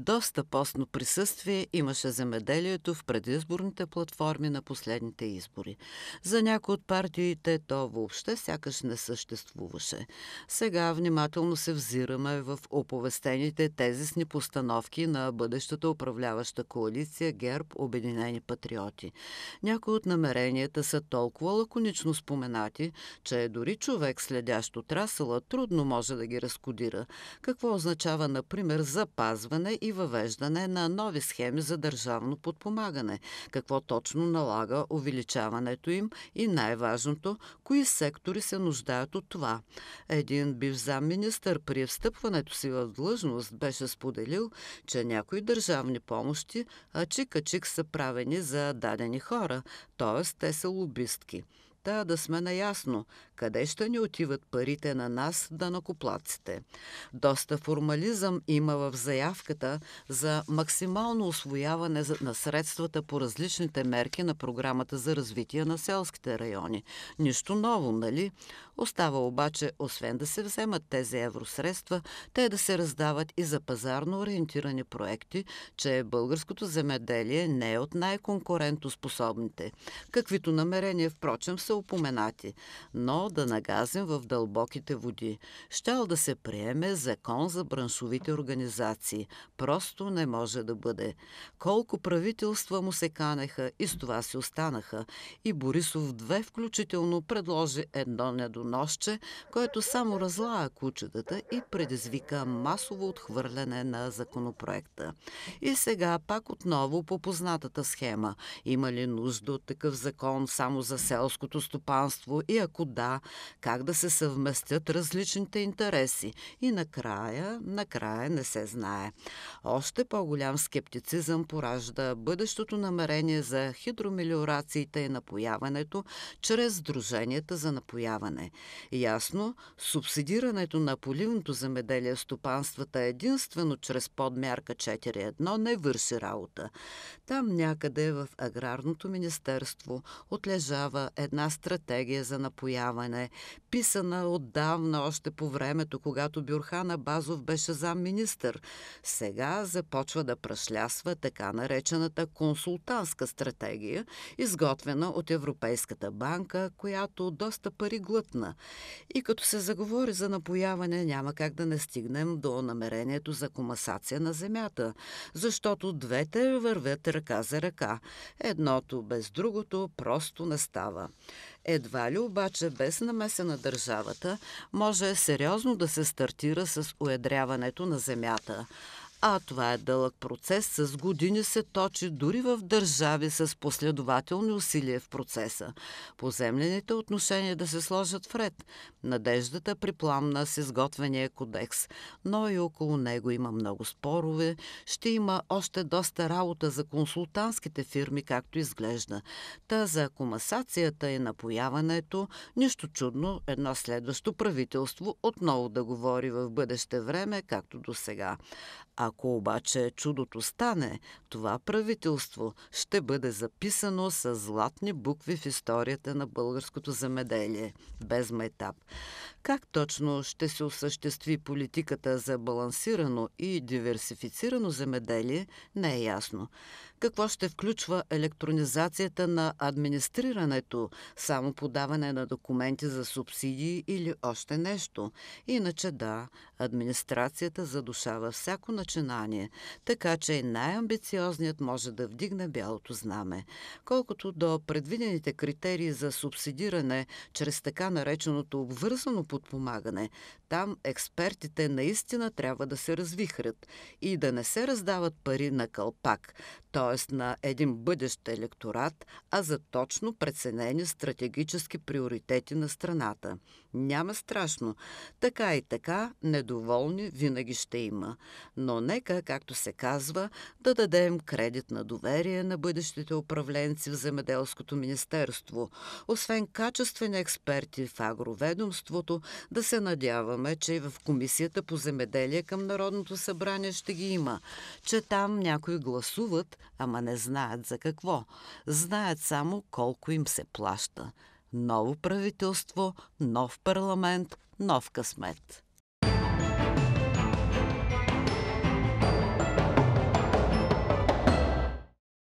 Доста постно присъствие имаше земеделието в предизборните платформи на последните избори. За някои от партиите то въобще сякаш не съществуваше. Сега внимателно се взираме в оповестените тезисни постановки на бъдещата управляваща коалиция ГЕРБ Обединени патриоти. Някои от намеренията са толкова лаконично споменати, че дори човек следящ отрасъла трудно може да ги разкодира. Какво означава, например, запазване и и въвеждане на нови схеми за държавно подпомагане, какво точно налага увеличаването им и най-важното, кои сектори се нуждаят от това. Един бив замминистър при встъпването си в длъжност беше споделил, че някои държавни помощи чика-чик са правени за дадени хора, т.е. те са лобистки неща, да сме наясно къде ще ни отиват парите на нас, да накоплаците. Доста формализъм има в заявката за максимално освояване на средствата по различните мерки на програмата за развитие на селските райони. Нищо ново, нали? Остава обаче, освен да се вземат тези евросредства, те да се раздават и за пазарно ориентирани проекти, че българското земеделие не е от най-конкурентоспособните. Каквито намерения, впрочем, са упоменати, но да нагазим в дълбоките води. Щял да се приеме закон за браншовите организации. Просто не може да бъде. Колко правителства му се канеха и с това си останаха. И Борисов две включително предложи едно недоносче, което само разлая кучетата и предизвика масово отхвърляне на законопроекта. И сега пак отново по познатата схема. Има ли нужда от такъв закон само за селското стопанство и ако да, как да се съвместят различните интереси. И накрая, накрая не се знае. Още по-голям скептицизъм поражда бъдещото намерение за хидромелиорациите и напояването чрез сдруженията за напояване. Ясно, субсидирането на поливното земеделие в стопанствата единствено чрез подмярка 4.1 не върши работа. Там някъде в Аграрното министерство отлежава една стратегия за напояване, писана отдавна още по времето, когато Бюрхан Абазов беше замминистър. Сега започва да прашлясва така наречената консултантска стратегия, изготвена от Европейската банка, която доста пари глътна. И като се заговори за напояване, няма как да не стигнем до намерението за комасация на земята, защото двете вървят ръка за ръка. Едното без другото просто не става. Едва ли обаче без намеса на държавата може сериозно да се стартира с уедряването на земята, а това е дълъг процес, с години се точи дори в държави с последователни усилия в процеса. Поземлените отношения да се сложат в ред. Надеждата припламна с изготвения кодекс, но и около него има много спорове. Ще има още доста работа за консултантските фирми, както изглежда. Та за комасацията и напояването, нищо чудно едно следващо правителство отново да говори в бъдеще време, както до сега. А ако обаче чудото стане, това правителство ще бъде записано с златни букви в историята на българското земеделие, без майтап. Как точно ще се осъществи политиката за балансирано и диверсифицирано земеделие, не е ясно какво ще включва електронизацията на администрирането, само подаване на документи за субсидии или още нещо. Иначе да, администрацията задушава всяко начинание, така че и най-амбициозният може да вдигне бялото знаме. Колкото до предвидените критерии за субсидиране чрез така нареченото обвързано подпомагане, там експертите наистина трябва да се развихрят и да не се раздават пари на кълпак, т.е т.е. на един бъдещ електорат, а за точно преценени стратегически приоритети на страната. Няма страшно. Така и така, недоволни винаги ще има. Но нека, както се казва, да дадем кредит на доверие на бъдещите управленци в Земеделското министерство. Освен качествени експерти в агроведомството, да се надяваме, че и в Комисията по земеделие към Народното събрание ще ги има, че там някои гласуват, ама не знаят за какво. Знаят само колко им се плаща. Ново правителство, нов парламент, нов късмет.